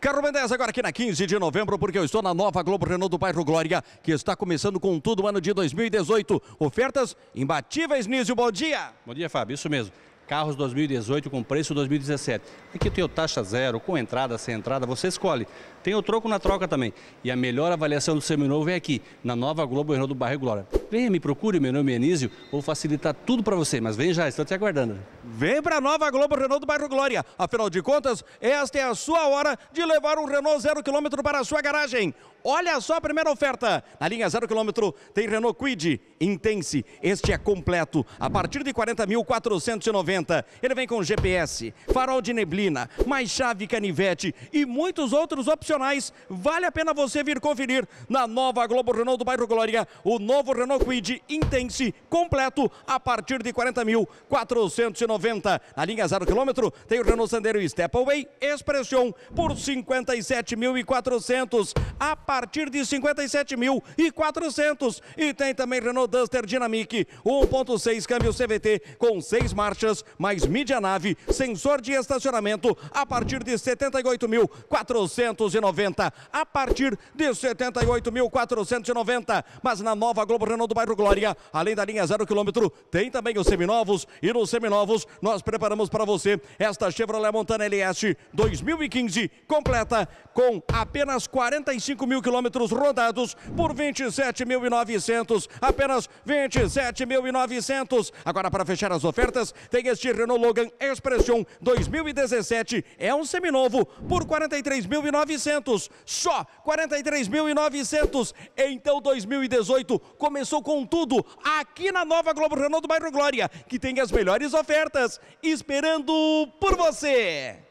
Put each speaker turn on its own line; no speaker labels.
Carro Mendes agora aqui na 15 de novembro, porque eu estou na nova Globo Renault do bairro Glória, que está começando com tudo o ano de 2018. Ofertas imbatíveis, Nísio, bom dia.
Bom dia, Fábio, isso mesmo. Carros 2018 com preço 2017. Aqui tem o taxa zero, com entrada, sem entrada, você escolhe. Tem o troco na troca também. E a melhor avaliação do seminovo é aqui, na nova Globo Renault do bairro Glória venha, me procure, meu nome é Enísio, vou facilitar tudo para você, mas vem já, estou te aguardando.
Vem para a nova Globo Renault do Bairro Glória. Afinal de contas, esta é a sua hora de levar um Renault zero quilômetro para a sua garagem. Olha só a primeira oferta. Na linha zero quilômetro tem Renault Quid Intense. Este é completo. A partir de 40.490. Ele vem com GPS, farol de neblina, mais chave canivete e muitos outros opcionais. Vale a pena você vir conferir na nova Globo Renault do Bairro Glória. O novo Renault Quid Intense completo a partir de 40.490. Na linha 0 quilômetro tem o Renault Sandero Stepway Expression por 57.400 a partir de 57.400 e tem também Renault Duster Dynamic 1.6 câmbio CVT com seis marchas mais mídia nave sensor de estacionamento a partir de 78.490 a partir de 78.490 mas na nova Globo Renault do bairro Glória, além da linha zero quilômetro, tem também os seminovos e nos seminovos nós preparamos para você esta Chevrolet Montana LS 2015 completa com apenas 45 mil quilômetros rodados por 27.900, apenas 27.900. Agora para fechar as ofertas tem este Renault Logan Expression 2017, é um seminovo por 43.900, só 43.900. Então 2018 começou Imperdível então, com tudo, aqui na nova Globo Renault do Bairro Glória, que tem as melhores ofertas, esperando por você!